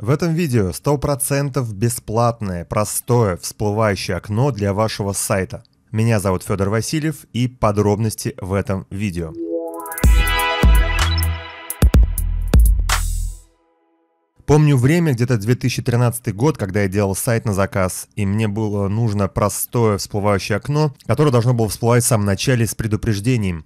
В этом видео 100% бесплатное, простое всплывающее окно для вашего сайта. Меня зовут Федор Васильев и подробности в этом видео. Помню время, где-то 2013 год, когда я делал сайт на заказ, и мне было нужно простое всплывающее окно, которое должно было всплывать в самом начале с предупреждением.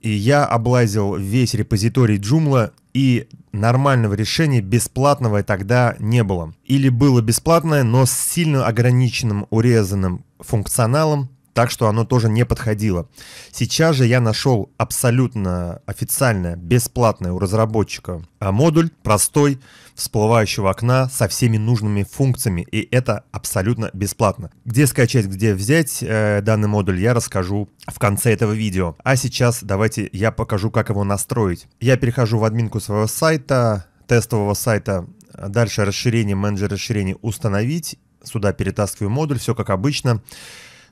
И я облазил весь репозиторий Joomla и нормального решения бесплатного тогда не было. Или было бесплатное, но с сильно ограниченным урезанным функционалом так что оно тоже не подходило. Сейчас же я нашел абсолютно официальное, бесплатное у разработчика а, модуль, простой, всплывающего окна со всеми нужными функциями, и это абсолютно бесплатно. Где скачать, где взять э, данный модуль, я расскажу в конце этого видео. А сейчас давайте я покажу, как его настроить. Я перехожу в админку своего сайта, тестового сайта, дальше расширение, менеджер расширений установить, сюда перетаскиваю модуль, все как обычно.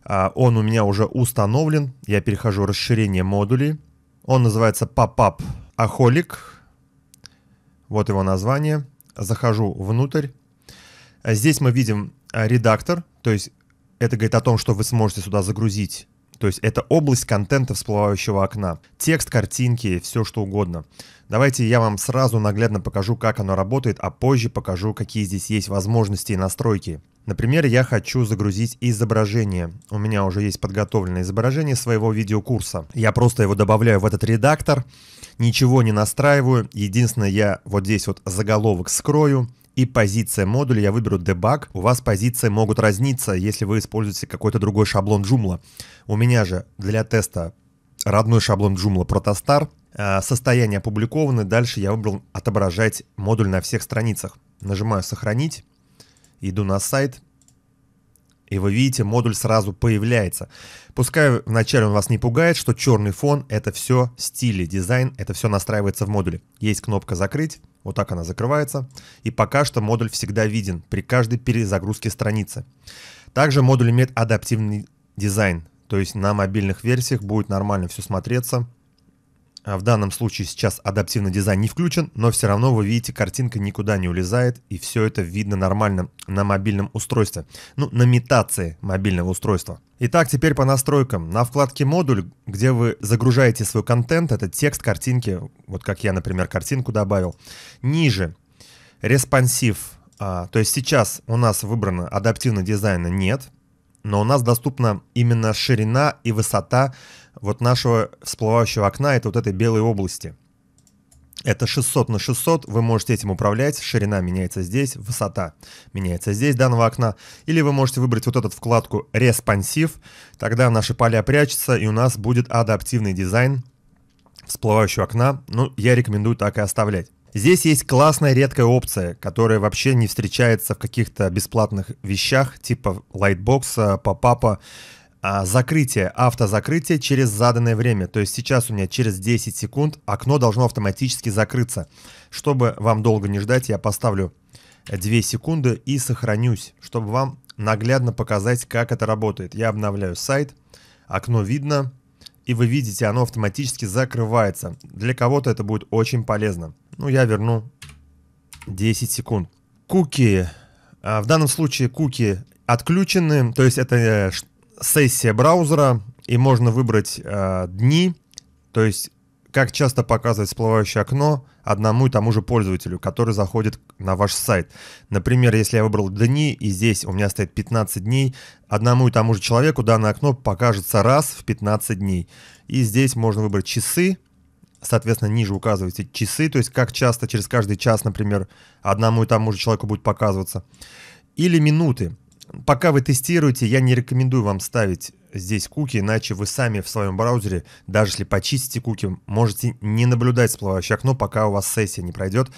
А, он у меня уже установлен. Я перехожу в расширение модулей. Он называется Pop-up Aholic. Вот его название. Захожу внутрь. Здесь мы видим а, редактор, то есть это говорит о том, что вы сможете сюда загрузить то есть это область контента всплывающего окна. Текст, картинки, все что угодно. Давайте я вам сразу наглядно покажу, как оно работает, а позже покажу, какие здесь есть возможности и настройки. Например, я хочу загрузить изображение. У меня уже есть подготовленное изображение своего видеокурса. Я просто его добавляю в этот редактор, ничего не настраиваю. Единственное, я вот здесь вот заголовок скрою, и позиция модуля. Я выберу debug. У вас позиции могут разниться, если вы используете какой-то другой шаблон Joomla. У меня же для теста родной шаблон Joomla Protostar. А, состояние опубликованы. Дальше я выбрал отображать модуль на всех страницах. Нажимаю «Сохранить». Иду на сайт, и вы видите, модуль сразу появляется. Пускай вначале он вас не пугает, что черный фон — это все стили, дизайн, это все настраивается в модуле. Есть кнопка «Закрыть», вот так она закрывается. И пока что модуль всегда виден при каждой перезагрузке страницы. Также модуль имеет адаптивный дизайн. То есть на мобильных версиях будет нормально все смотреться. А в данном случае сейчас адаптивный дизайн не включен, но все равно вы видите, картинка никуда не улезает, и все это видно нормально на мобильном устройстве. Ну, на имитации мобильного устройства. Итак, теперь по настройкам. На вкладке «Модуль», где вы загружаете свой контент, это текст, картинки, вот как я, например, картинку добавил. Ниже «Респонсив», а, то есть сейчас у нас выбрано адаптивного дизайна нет – но у нас доступна именно ширина и высота вот нашего всплывающего окна, это вот этой белой области. Это 600 на 600, вы можете этим управлять, ширина меняется здесь, высота меняется здесь данного окна. Или вы можете выбрать вот эту вкладку «Респонсив», тогда наши поля прячутся и у нас будет адаптивный дизайн всплывающего окна. Ну, я рекомендую так и оставлять. Здесь есть классная редкая опция, которая вообще не встречается в каких-то бесплатных вещах, типа Lightbox, Pop-up, а, закрытие, автозакрытие через заданное время. То есть сейчас у меня через 10 секунд окно должно автоматически закрыться. Чтобы вам долго не ждать, я поставлю 2 секунды и сохранюсь, чтобы вам наглядно показать, как это работает. Я обновляю сайт, окно видно, и вы видите, оно автоматически закрывается. Для кого-то это будет очень полезно. Ну, я верну 10 секунд. Куки. А, в данном случае куки отключены, то есть это э, сессия браузера, и можно выбрать э, дни, то есть как часто показывать всплывающее окно одному и тому же пользователю, который заходит на ваш сайт. Например, если я выбрал дни, и здесь у меня стоит 15 дней, одному и тому же человеку данное окно покажется раз в 15 дней. И здесь можно выбрать часы, соответственно, ниже указываете часы, то есть как часто, через каждый час, например, одному и тому же человеку будет показываться. Или минуты. Пока вы тестируете, я не рекомендую вам ставить здесь куки, иначе вы сами в своем браузере, даже если почистите куки, можете не наблюдать всплывающее окно, пока у вас сессия не пройдет.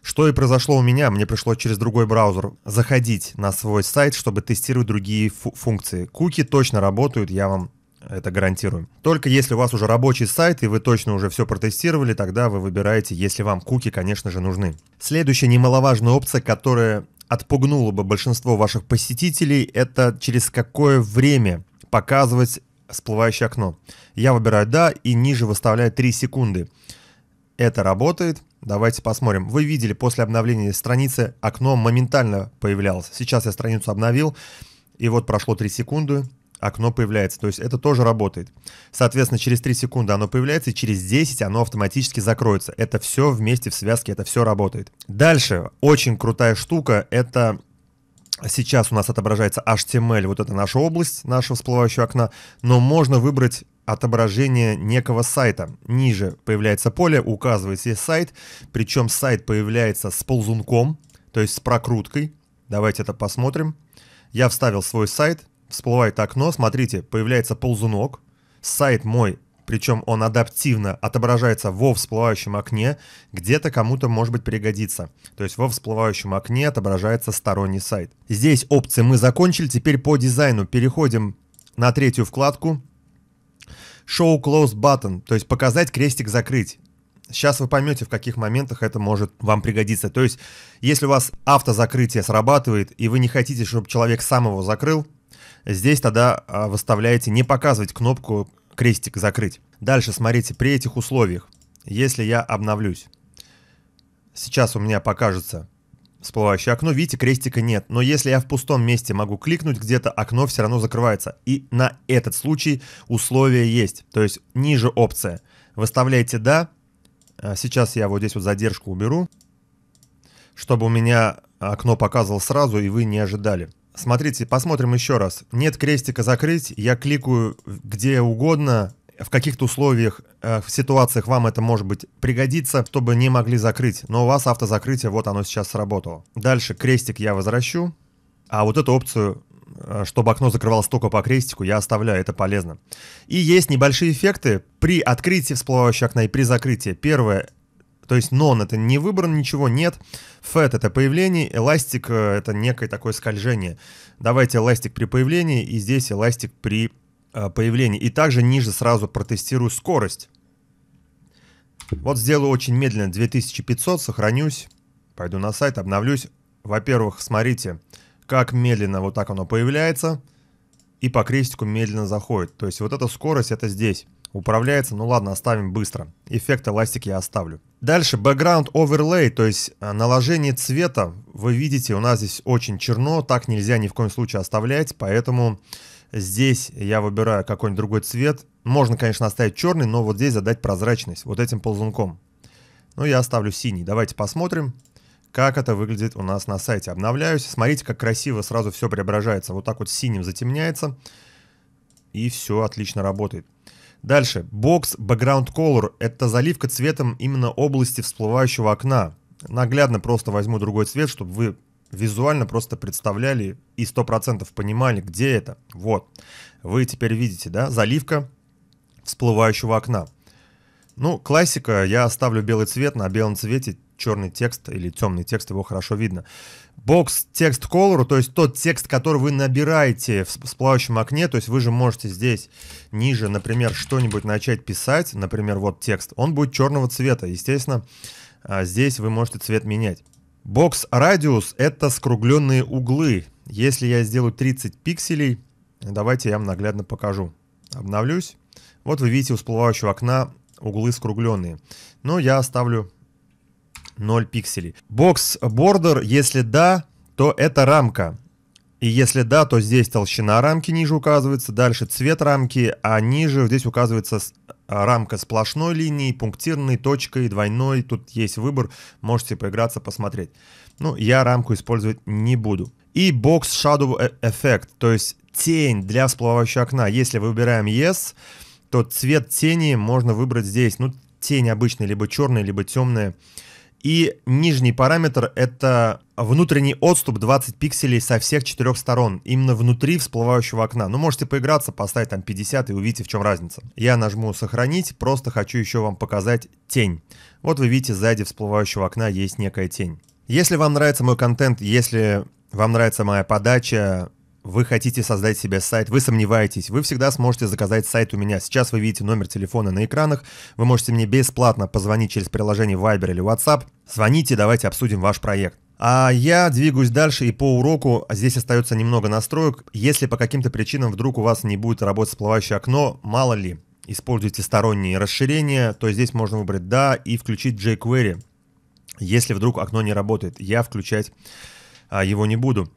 Что и произошло у меня, мне пришлось через другой браузер заходить на свой сайт, чтобы тестировать другие фу функции. Куки точно работают, я вам это гарантируем. Только если у вас уже рабочий сайт и вы точно уже все протестировали, тогда вы выбираете, если вам куки, конечно же, нужны. Следующая немаловажная опция, которая отпугнула бы большинство ваших посетителей, это через какое время показывать всплывающее окно. Я выбираю «да» и ниже выставляю 3 секунды. Это работает. Давайте посмотрим. Вы видели, после обновления страницы окно моментально появлялось. Сейчас я страницу обновил, и вот прошло 3 секунды, окно появляется. То есть это тоже работает. Соответственно, через 3 секунды оно появляется, и через 10 оно автоматически закроется. Это все вместе в связке, это все работает. Дальше, очень крутая штука, это сейчас у нас отображается HTML, вот это наша область нашего всплывающего окна, но можно выбрать отображение некого сайта. Ниже появляется поле, указывается сайт, причем сайт появляется с ползунком, то есть с прокруткой. Давайте это посмотрим. Я вставил свой сайт, всплывает окно, смотрите, появляется ползунок, сайт мой, причем он адаптивно отображается во всплывающем окне, где-то кому-то может быть пригодится. То есть во всплывающем окне отображается сторонний сайт. Здесь опции мы закончили, теперь по дизайну переходим на третью вкладку. Show Close Button, то есть показать крестик закрыть. Сейчас вы поймете, в каких моментах это может вам пригодиться. То есть, если у вас автозакрытие срабатывает, и вы не хотите, чтобы человек сам его закрыл, Здесь тогда а, выставляете «Не показывать» кнопку «Крестик закрыть». Дальше смотрите, при этих условиях, если я обновлюсь, сейчас у меня покажется всплывающее окно, видите, крестика нет. Но если я в пустом месте могу кликнуть где-то, окно все равно закрывается. И на этот случай условие есть, то есть ниже опция. Выставляете «Да». А, сейчас я вот здесь вот задержку уберу, чтобы у меня окно показывало сразу и вы не ожидали. Смотрите, посмотрим еще раз. Нет крестика закрыть, я кликаю где угодно, в каких-то условиях, э, в ситуациях вам это может быть пригодится, чтобы не могли закрыть. Но у вас автозакрытие, вот оно сейчас сработало. Дальше крестик я возвращу, а вот эту опцию э, чтобы окно закрывалось только по крестику, я оставляю, это полезно. И есть небольшие эффекты при открытии всплывающего окна и при закрытии. Первое то есть non — это не выбран, ничего нет. Fat — это появление, эластик э, — это некое такое скольжение. Давайте эластик при появлении и здесь эластик при э, появлении. И также ниже сразу протестирую скорость. Вот сделаю очень медленно, 2500, сохранюсь, пойду на сайт, обновлюсь. Во-первых, смотрите, как медленно вот так оно появляется и по крестику медленно заходит. То есть вот эта скорость, это здесь. Управляется, ну ладно, оставим быстро. Эффект эластик я оставлю. Дальше background overlay, то есть э, наложение цвета. Вы видите, у нас здесь очень черно, так нельзя ни в коем случае оставлять, поэтому здесь я выбираю какой-нибудь другой цвет. Можно, конечно, оставить черный, но вот здесь задать прозрачность, вот этим ползунком. Ну, я оставлю синий. Давайте посмотрим, как это выглядит у нас на сайте. Обновляюсь. Смотрите, как красиво сразу все преображается. Вот так вот синим затемняется. И все отлично работает. Дальше. Box Background Color – это заливка цветом именно области всплывающего окна. Наглядно просто возьму другой цвет, чтобы вы визуально просто представляли и 100% понимали, где это. Вот. Вы теперь видите, да, заливка всплывающего окна. Ну, классика, я оставлю белый цвет, на белом цвете черный текст или темный текст, его хорошо видно. Бокс текст color, то есть тот текст, который вы набираете в всплывающем окне, то есть вы же можете здесь ниже, например, что-нибудь начать писать, например, вот текст, он будет черного цвета, естественно, а, здесь вы можете цвет менять. Бокс радиус это скругленные углы, если я сделаю 30 пикселей, давайте я вам наглядно покажу. Обновлюсь. Вот вы видите у всплывающего окна углы скругленные. Но я оставлю 0 пикселей. Бокс border, если да, то это рамка. И если да, то здесь толщина рамки ниже указывается, дальше цвет рамки, а ниже здесь указывается а, рамка сплошной линии, пунктирной, точкой, двойной. Тут есть выбор, можете поиграться, посмотреть. Ну, я рамку использовать не буду. И бокс Shadow Effect, то есть тень для всплывающего окна. Если выбираем Yes, то цвет тени можно выбрать здесь. Ну, тень обычная, либо черная, либо темная. И нижний параметр — это внутренний отступ 20 пикселей со всех четырех сторон, именно внутри всплывающего окна. Ну, можете поиграться, поставить там 50 и увидите, в чем разница. Я нажму «Сохранить», просто хочу еще вам показать тень. Вот вы видите, сзади всплывающего окна есть некая тень. Если вам нравится мой контент, если вам нравится моя подача, вы хотите создать себе сайт, вы сомневаетесь, вы всегда сможете заказать сайт у меня. Сейчас вы видите номер телефона на экранах, вы можете мне бесплатно позвонить через приложение Viber или WhatsApp. Звоните, давайте обсудим ваш проект. А я двигаюсь дальше и по уроку здесь остается немного настроек. Если по каким-то причинам вдруг у вас не будет работать всплывающее окно, мало ли, используйте сторонние расширения, то здесь можно выбрать «Да» и включить jQuery. Если вдруг окно не работает, я включать а, его не буду.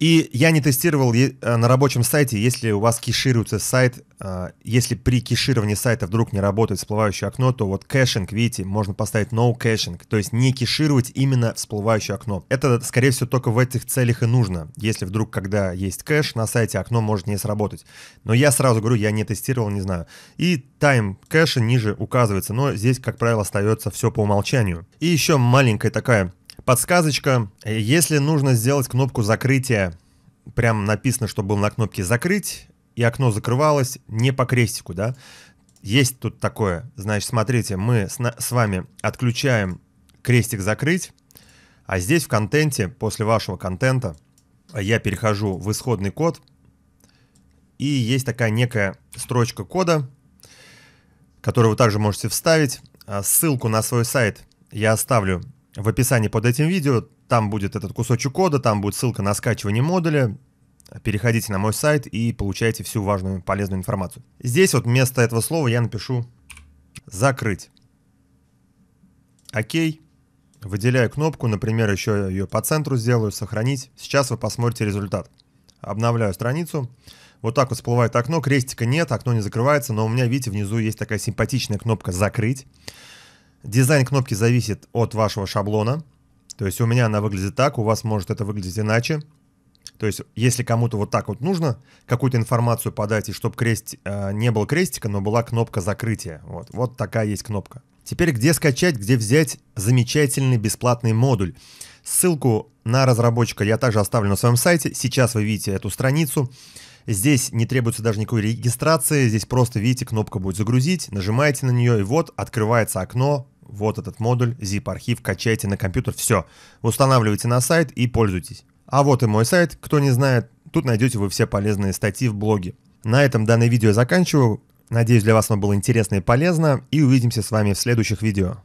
И я не тестировал э, на рабочем сайте, если у вас кешируется сайт, э, если при кешировании сайта вдруг не работает всплывающее окно, то вот кэшинг, видите, можно поставить no caching, то есть не кешировать именно всплывающее окно. Это, скорее всего, только в этих целях и нужно, если вдруг, когда есть кэш, на сайте окно может не сработать. Но я сразу говорю, я не тестировал, не знаю. И time кэша ниже указывается, но здесь, как правило, остается все по умолчанию. И еще маленькая такая Подсказочка. Если нужно сделать кнопку закрытия, прям написано, что был на кнопке «Закрыть», и окно закрывалось не по крестику, да? Есть тут такое. Значит, смотрите, мы с, с вами отключаем крестик «Закрыть», а здесь в контенте, после вашего контента, я перехожу в исходный код, и есть такая некая строчка кода, которую вы также можете вставить. А ссылку на свой сайт я оставлю в описании под этим видео. Там будет этот кусочек кода, там будет ссылка на скачивание модуля. Переходите на мой сайт и получайте всю важную полезную информацию. Здесь вот вместо этого слова я напишу «закрыть». Окей. Выделяю кнопку, например, еще ее по центру сделаю, сохранить. Сейчас вы посмотрите результат. Обновляю страницу. Вот так вот всплывает окно, крестика нет, окно не закрывается, но у меня, видите, внизу есть такая симпатичная кнопка «закрыть». Дизайн кнопки зависит от вашего шаблона. То есть у меня она выглядит так, у вас может это выглядеть иначе. То есть если кому-то вот так вот нужно какую-то информацию подать, и чтобы крест, э, не был крестика, но была кнопка закрытия. Вот, вот такая есть кнопка. Теперь где скачать, где взять замечательный бесплатный модуль. Ссылку на разработчика я также оставлю на своем сайте. Сейчас вы видите эту страницу. Здесь не требуется даже никакой регистрации, здесь просто, видите, кнопка будет «Загрузить», нажимаете на нее, и вот открывается окно вот этот модуль, zip-архив, качайте на компьютер, все. Устанавливайте на сайт и пользуйтесь. А вот и мой сайт, кто не знает, тут найдете вы все полезные статьи в блоге. На этом данное видео заканчиваю. Надеюсь, для вас оно было интересно и полезно, и увидимся с вами в следующих видео.